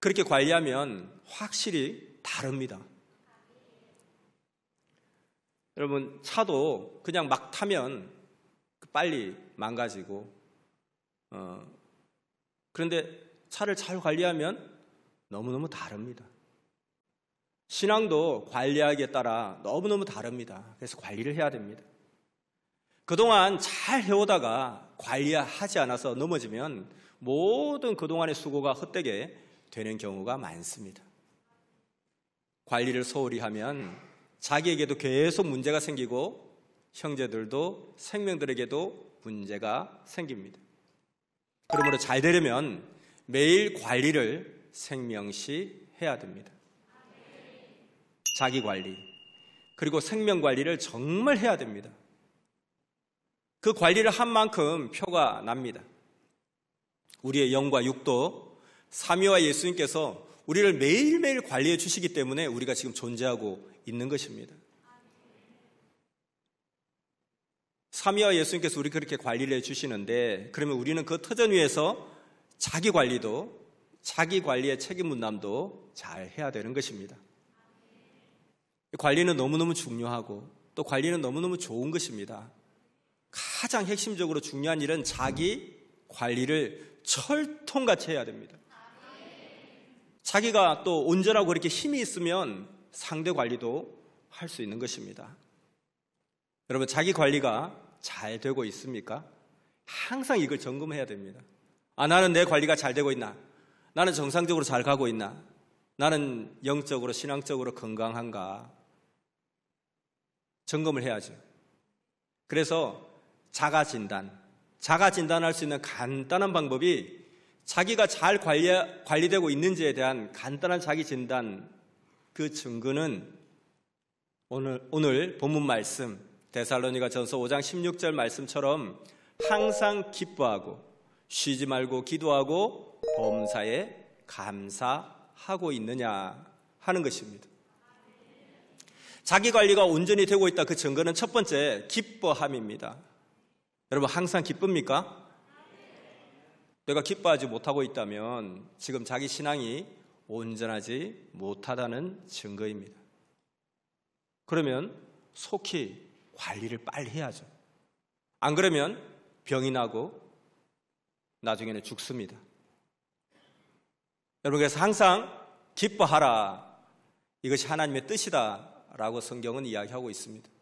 그렇게 관리하면 확실히 다릅니다. 여러분, 차도 그냥 막 타면 빨리 망가지고, 어, 그런데 차를 잘 관리하면 너무너무 다릅니다. 신앙도 관리하기에 따라 너무너무 다릅니다. 그래서 관리를 해야 됩니다. 그동안 잘 해오다가 관리하지 않아서 넘어지면 모든 그동안의 수고가 헛되게 되는 경우가 많습니다. 관리를 소홀히 하면 자기에게도 계속 문제가 생기고 형제들도 생명들에게도 문제가 생깁니다. 그러므로 잘 되려면 매일 관리를 생명시 해야 됩니다. 자기 관리, 그리고 생명 관리를 정말 해야 됩니다. 그 관리를 한 만큼 표가 납니다. 우리의 영과 육도 삼위와 예수님께서 우리를 매일매일 관리해 주시기 때문에 우리가 지금 존재하고 있는 것입니다. 삼위와 예수님께서 우리 그렇게 관리를 해 주시는데 그러면 우리는 그 터전 위에서 자기 관리도 자기 관리의 책임 문담도잘 해야 되는 것입니다. 관리는 너무너무 중요하고 또 관리는 너무너무 좋은 것입니다. 가장 핵심적으로 중요한 일은 자기 관리를 철통같이 해야 됩니다. 자기가 또 온전하고 이렇게 힘이 있으면 상대 관리도 할 수 있는 것입니다. 여러분, 자기 관리가 잘 되고 있습니까? 항상 이걸 점검해야 됩니다. 아, 나는 내 관리가 잘 되고 있나? 나는 정상적으로 잘 가고 있나? 나는 영적으로, 신앙적으로 건강한가? 점검을 해야죠. 그래서 자가 진단, 자가 진단할 수 있는 간단한 방법이 자기가 잘 관리, 관리되고 있는지에 대한 간단한 자기 진단 그 증거는 오늘, 오늘 본문 말씀 데살로니가 전서 5장 16절 말씀처럼 항상 기뻐하고 쉬지 말고 기도하고 범사에 감사하고 있느냐 하는 것입니다. 자기 관리가 온전히 되고 있다 그 증거는 첫 번째 기뻐함입니다. 여러분 항상 기쁩니까? 내가 기뻐하지 못하고 있다면 지금 자기 신앙이 온전하지 못하다는 증거입니다. 그러면 속히 관리를 빨리 해야죠. 안 그러면 병이 나고 나중에는 죽습니다. 여러분께서 항상 기뻐하라. 이것이 하나님의 뜻이다. 라고 성경은 이야기하고 있습니다.